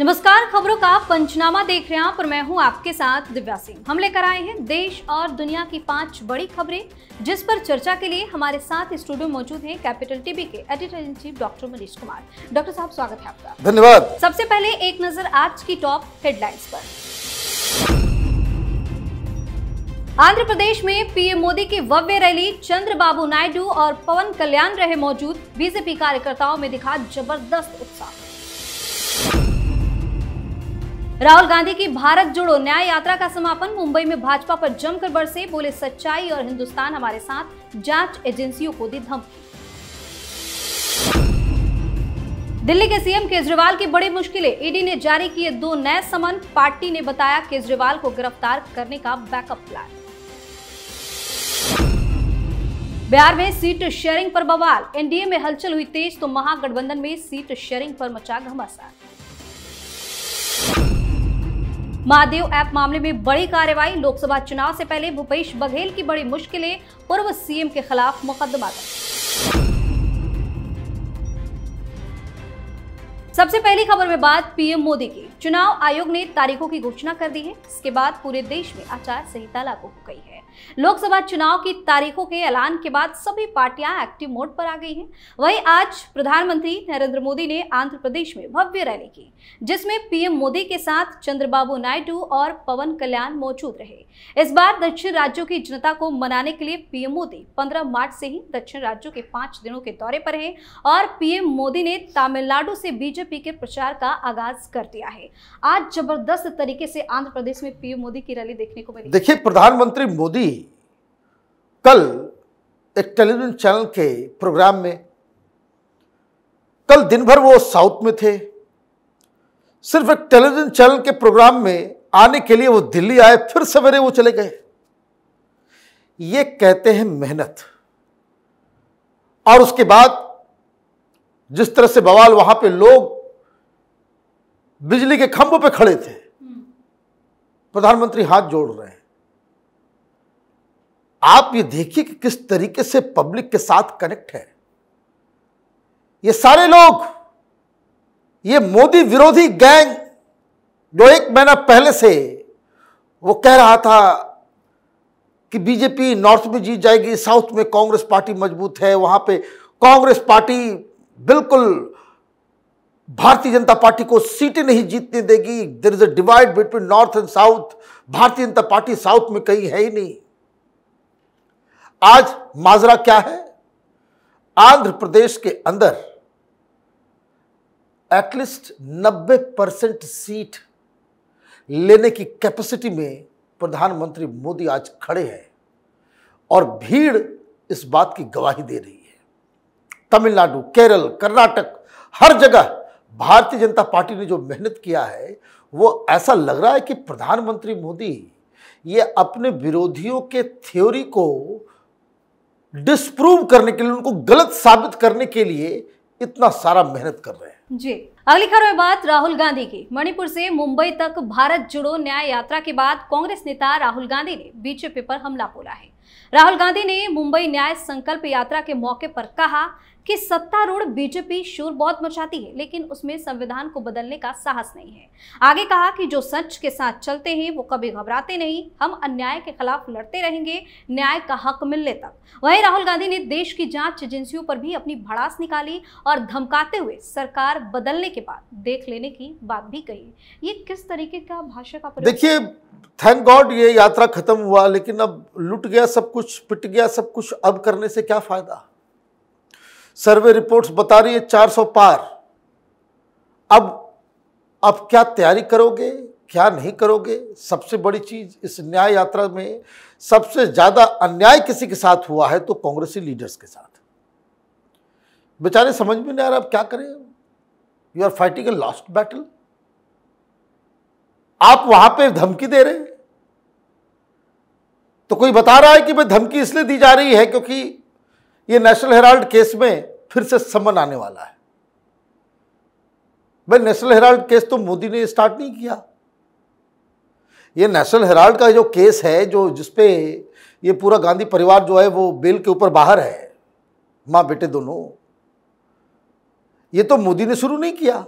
नमस्कार खबरों का पंचनामा देख रहे हैं आप और मैं हूं आपके साथ दिव्या सिंह हम लेकर आए हैं देश और दुनिया की पांच बड़ी खबरें जिस पर चर्चा के लिए हमारे साथ स्टूडियो मौजूद हैं कैपिटल टीवी के editor in chief doctor Manish Kumar doctor साहब स्वागत है आपका धन्यवाद सबसे पहले एक नजर आज की टॉप हेडलाइंस पर आंध्र प्रदेश में पीएम मोदी की भव्य रैली चंद्रबाबू नायडू और पवन कल्याण रहे मौजूद बीजेपी कार्यकर्ताओं में दिखा जबरदस्त उत्साह राहुल गांधी की भारत जोड़ो न्याय यात्रा का समापन मुंबई में भाजपा पर जमकर बरसे बोले सच्चाई और हिंदुस्तान हमारे साथ जांच एजेंसियों को दी धमकी दिल्ली के सीएम केजरीवाल की बड़ी मुश्किलें ईडी ने जारी किए दो नए समन पार्टी ने बताया केजरीवाल को गिरफ्तार करने का बैकअप प्लान बिहार में सीट शेयरिंग पर बवाल एनडीए में हलचल हुई तेज तो महागठबंधन में सीट शेयरिंग पर मचा घमासान महादेव ऐप मामले में बड़ी कार्रवाई लोकसभा चुनाव से पहले भूपेश बघेल की बड़ी मुश्किलें पूर्व सीएम के खिलाफ मुकदमा सबसे पहली खबर में बात पीएम मोदी की चुनाव आयोग ने तारीखों की घोषणा कर दी है इसके बाद पूरे देश में आचार संहिता लागू हो गई है लोकसभा चुनाव की तारीखों के ऐलान के बाद सभी पार्टियां एक्टिव मोड पर आ गई हैं वहीं आज प्रधानमंत्री नरेंद्र मोदी ने आंध्र प्रदेश में भव्य रैली की जिसमें पीएम मोदी के साथ चंद्रबाबू नायडू और पवन कल्याण मौजूद रहे इस बार दक्षिण राज्यों की जनता को मनाने के लिए पीएम मोदी पंद्रह मार्च से ही दक्षिण राज्यों के पांच दिनों के दौरे पर है और पीएम मोदी ने तमिलनाडु से बीजेपी के प्रचार का आगाज कर दिया है आज जबरदस्त तरीके से आंध्र प्रदेश में पीएम मोदी की रैली देखने को मिली देखिए प्रधानमंत्री मोदी कल एक टेलीविजन चैनल के प्रोग्राम में कल दिन भर वो साउथ में थे सिर्फ एक टेलीविजन चैनल के प्रोग्राम में आने के लिए वो दिल्ली आए फिर सवेरे वो चले गए ये कहते हैं मेहनत और उसके बाद जिस तरह से बवाल वहां पे लोग बिजली के खंभों पे खड़े थे हम्म। प्रधानमंत्री हाथ जोड़ रहे हैं आप ये देखिए कि किस तरीके से पब्लिक के साथ कनेक्ट है ये सारे लोग ये मोदी विरोधी गैंग जो एक महीना पहले से वो कह रहा था कि बीजेपी नॉर्थ में जीत जाएगी साउथ में कांग्रेस पार्टी मजबूत है वहां पे कांग्रेस पार्टी बिल्कुल भारतीय जनता पार्टी को सीटें नहीं जीतने देगी there is a divide between north and south Bharatiya Janata party south में कहीं है ही नहीं आज माजरा क्या है आंध्र प्रदेश के अंदर एटलीस्ट 90 परसेंट सीट लेने की कैपेसिटी में प्रधानमंत्री मोदी आज खड़े हैं और भीड़ इस बात की गवाही दे रही है तमिलनाडु केरल कर्नाटक हर जगह भारतीय जनता पार्टी ने जो मेहनत किया है वो ऐसा लग रहा है कि प्रधानमंत्री मोदी ये अपने विरोधियों के थ्योरी को डिस्प्रूव करने के लिए उनको गलत साबित करने के लिए इतना सारा मेहनत कर रहे हैं जी अगली खबर में बात राहुल गांधी की मणिपुर से मुंबई तक भारत जोड़ो न्याय यात्रा के बाद कांग्रेस नेता राहुल गांधी ने बीजेपी पर हमला बोला है राहुल गांधी ने मुंबई न्याय संकल्प यात्रा के मौके पर कहा कि सत्तारूढ़ बीजेपी शोर बहुत मचाती है लेकिन उसमें संविधान को बदलने का साहस नहीं है आगे कहा कि जो सच के साथ चलते हैं वो कभी घबराते नहीं हम अन्याय के खिलाफ लड़ते रहेंगे न्याय का हक मिलने तक वहीं राहुल गांधी ने देश की जांच एजेंसियों पर भी अपनी भड़ास निकाली और धमकाते हुए सरकार बदलने के बाद देख लेने की बात भी कही ये किस तरीके का भाषा का देखिए थैंक गॉड ये यात्रा खत्म हुआ लेकिन अब लुट गया सब कुछ पिट गया सब कुछ अब करने से क्या फायदा सर्वे रिपोर्ट्स बता रही है 400 पार अब अब क्या तैयारी करोगे क्या नहीं करोगे सबसे बड़ी चीज इस न्याय यात्रा में सबसे ज्यादा अन्याय किसी के साथ हुआ है तो कांग्रेसी लीडर्स के साथ बेचारे समझ में नहीं आ रहा अब क्या करें you are fighting a last battle आप वहां पे धमकी दे रहे हैं तो कोई बता रहा है कि भाई धमकी इसलिए दी जा रही है क्योंकि ये नेशनल हेराल्ड केस में फिर से समन आने वाला है भाई नेशनल हेराल्ड केस तो मोदी ने स्टार्ट नहीं किया ये नेशनल हेराल्ड का जो केस है जो जिसपे ये पूरा गांधी परिवार जो है वो बेल के ऊपर बाहर है माँ बेटे दोनों ये तो मोदी ने शुरू नहीं किया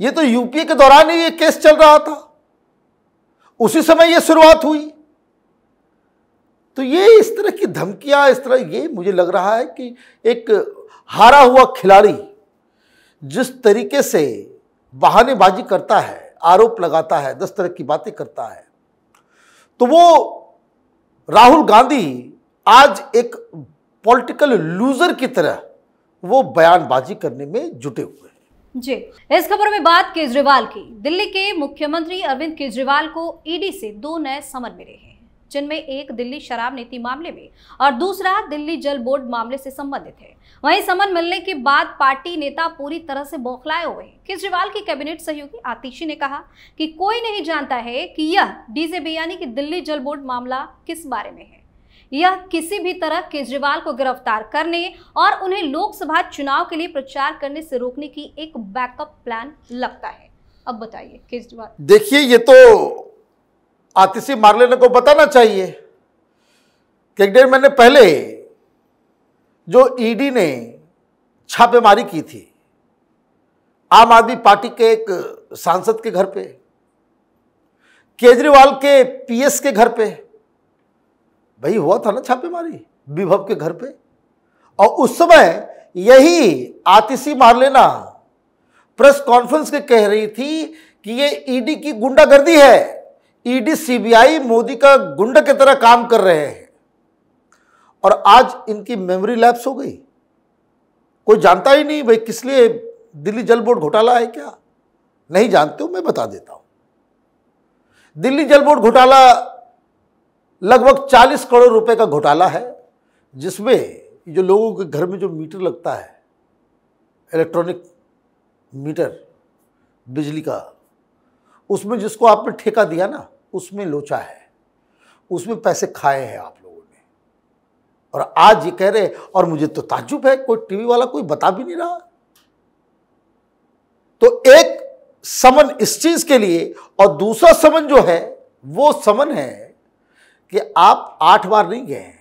ये तो यूपीए के दौरान ही ये केस चल रहा था उसी समय ये शुरुआत हुई तो ये इस तरह की धमकियां इस तरह ये मुझे लग रहा है कि एक हारा हुआ खिलाड़ी जिस तरीके से बहानेबाजी करता है आरोप लगाता है दस तरह की बातें करता है तो वो राहुल गांधी आज एक पॉलिटिकल लूजर की तरह वो बयानबाजी करने में जुटे हुए हैं जी इस खबर में बात केजरीवाल की दिल्ली के मुख्यमंत्री अरविंद केजरीवाल को ईडी से दो नए समन मिले हैं जिनमें एक दिल्ली शराब नीति मामले में और दूसरा दिल्ली जल बोर्ड मामले से संबंधित है वहीं समन मिलने के बाद पार्टी नेता पूरी तरह से बौखलाए हुए हैं केजरीवाल की कैबिनेट सहयोगी आतिशी ने कहा कि कोई नहीं जानता है कि यह डीजेबी यानी कि दिल्ली जल बोर्ड मामला किस बारे में है यह किसी भी तरह केजरीवाल को गिरफ्तार करने और उन्हें लोकसभा चुनाव के लिए प्रचार करने से रोकने की एक बैकअप प्लान लगता है अब बताइए केजरीवाल देखिए ये तो आतिशी मार्लेन को बताना चाहिए कि एक डेढ़ महीने पहले जो ईडी e ने छापेमारी की थी आम आदमी पार्टी के एक सांसद के घर पे केजरीवाल के पीएस के घर पे भाई हुआ था ना छापेमारी विभव के घर पे और उस समय यही आतिशी मार्लेना प्रेस कॉन्फ्रेंस के कह रही थी कि ये ईडी e की गुंडागर्दी है ईडी e सीबीआई मोदी का गुंड की तरह काम कर रहे हैं और आज इनकी मेमोरी लैप्स हो गई कोई जानता ही नहीं भाई किस लिए दिल्ली जल बोर्ड घोटाला है क्या नहीं जानते हो मैं बता देता हूं दिल्ली जल बोर्ड घोटाला लगभग 40 करोड़ रुपए का घोटाला है जिसमें जो लोगों के घर में जो मीटर लगता है इलेक्ट्रॉनिक मीटर बिजली का उसमें जिसको आपने ठेका दिया ना उसमें लोचा है उसमें पैसे खाए हैं आप लोगों ने और आज ये कह रहे और मुझे तो ताजुब है कोई टीवी वाला कोई बता भी नहीं रहा तो एक समन इस चीज के लिए और दूसरा समन जो है वो समन है कि आप आठ बार नहीं गए हैं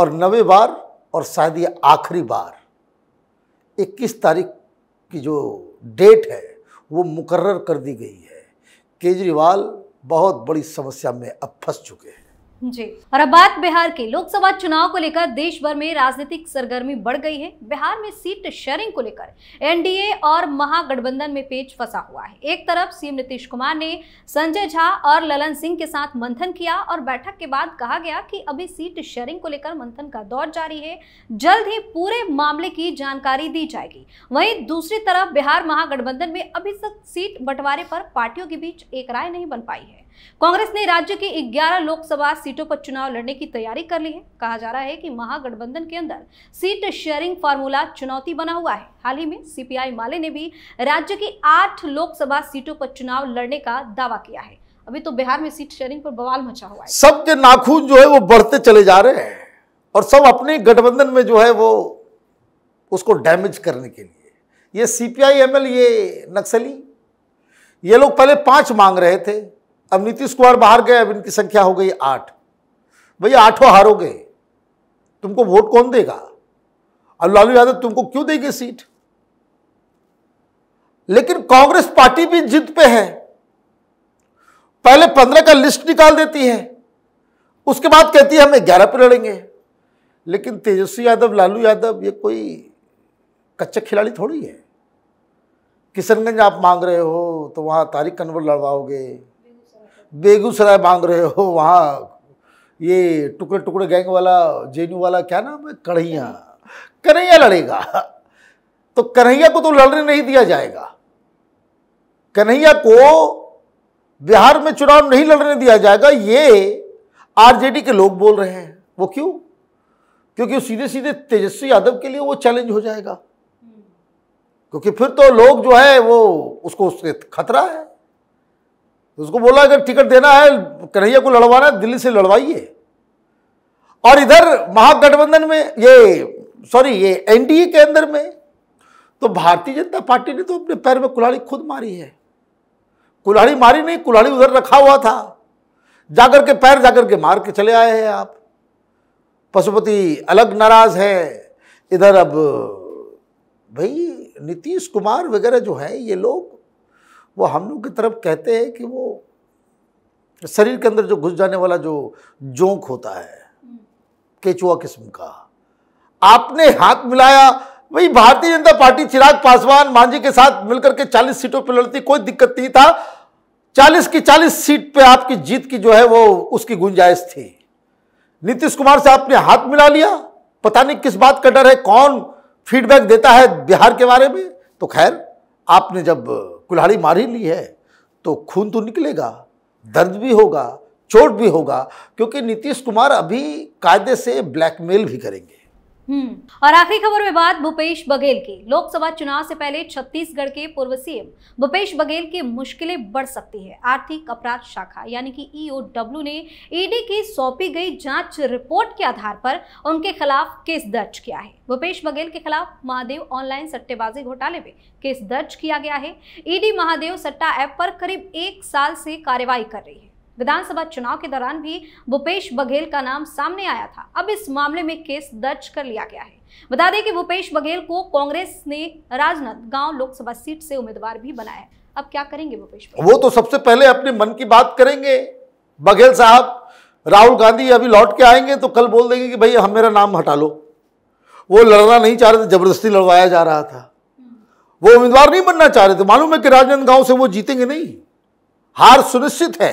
और नवे बार और शायद ये आखिरी बार 21 तारीख की जो डेट है वो मुकर्र कर दी गई है केजरीवाल बहुत बड़ी समस्या में अब फंस चुके हैं जी और अब बात बिहार के लोकसभा चुनाव को लेकर देश भर में राजनीतिक सरगर्मी बढ़ गई है बिहार में सीट शेयरिंग को लेकर एनडीए और महागठबंधन में पेच फंसा हुआ है एक तरफ सीएम नीतीश कुमार ने संजय झा और ललन सिंह के साथ मंथन किया और बैठक के बाद कहा गया कि अभी सीट शेयरिंग को लेकर मंथन का दौर जारी है जल्द ही पूरे मामले की जानकारी दी जाएगी वही दूसरी तरफ बिहार महागठबंधन में अभी तक सीट बंटवारे पर पार्टियों के बीच एक राय नहीं बन पाई है कांग्रेस ने राज्य की 11 लोकसभा सीटों पर चुनाव लड़ने की तैयारी कर ली है कहा जा रहा है कि महागठबंधन के अंदर सीट शेयरिंग फार्मूला चुनौती बना हुआ है हाल ही में सीपीआई माले ने भी राज्य की आठ लोकसभा सीटों पर चुनाव लड़ने का दावा किया है अभी तो बिहार में सीट शेयरिंग पर बवाल मचा हुआ है सबके नाखून जो है वो बढ़ते चले जा रहे हैं और सब अपने गठबंधन में जो है वो उसको डैमेज करने के लिए ये सी पी ये नक्सली ये लोग पहले पांच मांग रहे थे अब नीतीश कुमार बाहर गए अब इनकी संख्या हो गई आठ भैया आठों हारोगे तुमको वोट कौन देगा और लालू यादव तुमको क्यों देंगे सीट लेकिन कांग्रेस पार्टी भी जिद पे है पहले पंद्रह का लिस्ट निकाल देती है उसके बाद कहती है हमें ग्यारह पे लड़ेंगे लेकिन तेजस्वी यादव लालू यादव ये कोई कच्चा खिलाड़ी थोड़ी है किशनगंज आप मांग रहे हो तो वहाँ तारिक कन्वर लड़वाओगे बेगूसराय मांग रहे हो वहाँ ये टुकड़े टुकड़े गैंग वाला जेनू वाला क्या नाम है कन्हैया कन्हैया लड़ेगा तो कन्हैया को तो लड़ने नहीं दिया जाएगा कन्हैया को बिहार में चुनाव नहीं लड़ने दिया जाएगा ये आरजेडी के लोग बोल रहे हैं वो क्यों क्योंकि सीधे सीधे तेजस्वी यादव के लिए वो चैलेंज हो जाएगा क्योंकि फिर तो लोग जो है वो उसको उससे खतरा है उसको बोला अगर टिकट देना है कन्हैया को लड़वाना है दिल्ली से लड़वाइए और इधर महागठबंधन में ये सॉरी ये एनडीए के अंदर में तो भारतीय जनता पार्टी ने तो अपने पैर में कुल्हाड़ी खुद मारी है कुल्हाड़ी मारी नहीं कुल्हाड़ी उधर रखा हुआ था जाकर के पैर जाकर के मार के चले आए हैं आप पशुपति अलग नाराज है इधर अब भाई नीतीश कुमार वगैरह जो है ये लोग वो हम लोग की तरफ कहते हैं कि वो शरीर के अंदर जो घुस जाने वाला जो जोंक होता है केचुआ किस्म का आपने हाथ मिलाया वही भारतीय जनता पार्टी चिराग पासवान मांझी के साथ मिलकर के 40 सीटों पर लड़ती कोई दिक्कत नहीं था 40 की 40 सीट पे आपकी जीत की जो है वो उसकी गुंजाइश थी नीतीश कुमार से आपने हाथ मिला लिया पता नहीं किस बात का डर है कौन फीडबैक देता है बिहार के बारे में तो खैर आपने जब कुल्हाड़ी मार ही ली है तो खून तो निकलेगा दर्द भी होगा चोट भी होगा क्योंकि नीतीश कुमार अभी कायदे से ब्लैकमेल भी करेंगे हम्म। और आखिरी खबर में बात भूपेश बघेल की लोकसभा चुनाव से पहले छत्तीसगढ़ के पूर्व सीएम भूपेश बघेल की मुश्किलें बढ़ सकती है आर्थिक अपराध शाखा यानी कि ईओडब्ल्यू e ने ईडी e की सौंपी गई जांच रिपोर्ट के आधार पर उनके खिलाफ केस दर्ज किया है भूपेश बघेल के खिलाफ महादेव ऑनलाइन सट्टेबाजी घोटाले में केस दर्ज किया गया है ईडी e महादेव सट्टा ऐप पर करीब एक साल से कार्रवाई कर रही है विधानसभा चुनाव के दौरान भी भूपेश बघेल का नाम सामने आया था अब इस मामले में केस दर्ज कर लिया गया है बता दें कि भूपेश बघेल को कांग्रेस ने राजनांदगांव लोकसभा सीट से उम्मीदवार भी बनाया अब क्या करेंगे भूपेश वो तो सबसे पहले अपने मन की बात करेंगे बघेल साहब राहुल गांधी अभी लौट के आएंगे तो कल बोल देंगे कि भाई हम मेरा नाम हटा लो वो लड़ना नहीं चाह रहे थे जबरदस्ती लड़वाया जा रहा था वो उम्मीदवार नहीं बनना चाह रहे थे मालूम है कि राजनांदगांव से वो जीतेंगे नहीं हार सुनिश्चित है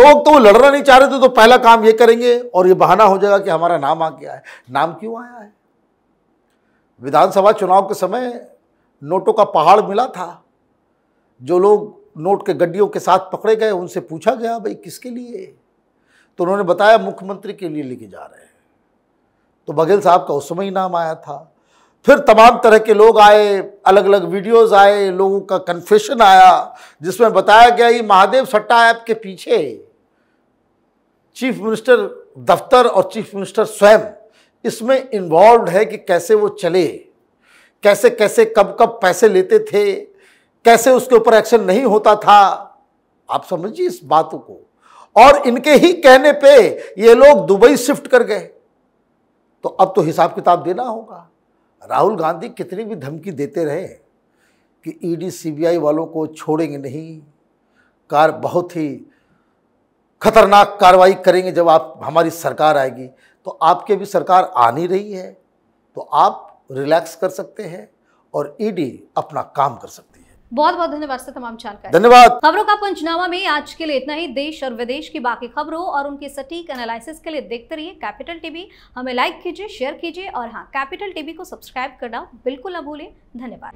तो तो वो लड़ना नहीं चाह रहे थे तो पहला काम ये करेंगे और ये बहाना हो जाएगा कि हमारा नाम आ गया है नाम क्यों आया है विधानसभा चुनाव के समय नोटों का पहाड़ मिला था जो लोग नोट के गड्डियों के साथ पकड़े गए उनसे पूछा गया भाई किसके लिए तो उन्होंने बताया मुख्यमंत्री के लिए लेके जा रहे हैं तो बघेल साहब का उस समय ही नाम आया था फिर तमाम तरह के लोग आए अलग अलग वीडियोस आए लोगों का कन्फेशन आया जिसमें बताया गया ये महादेव सट्टा ऐप के पीछे चीफ मिनिस्टर दफ्तर और चीफ मिनिस्टर स्वयं इसमें इन्वॉल्व है कि कैसे वो चले कैसे कैसे कब कब पैसे लेते थे कैसे उसके ऊपर एक्शन नहीं होता था आप समझिए इस बातों को और इनके ही कहने पे ये लोग दुबई शिफ्ट कर गए तो अब तो हिसाब किताब देना होगा राहुल गांधी कितनी भी धमकी देते रहे कि ईडी सीबीआई वालों को छोड़ेंगे नहीं कार बहुत ही खतरनाक कार्रवाई करेंगे जब आप हमारी सरकार आएगी तो आपके भी सरकार आ नहीं रही है तो आप रिलैक्स कर सकते हैं और ईडी अपना काम कर सकते बहुत बहुत धन्यवाद सर तमाम जानकारी धन्यवाद खबरों का पंचनामा में आज के लिए इतना ही देश और विदेश की बाकी खबरों और उनके सटीक एनालिसिस के लिए देखते रहिए कैपिटल टीवी हमें लाइक कीजिए शेयर कीजिए और हाँ कैपिटल टीवी को सब्सक्राइब करना बिल्कुल न भूलें धन्यवाद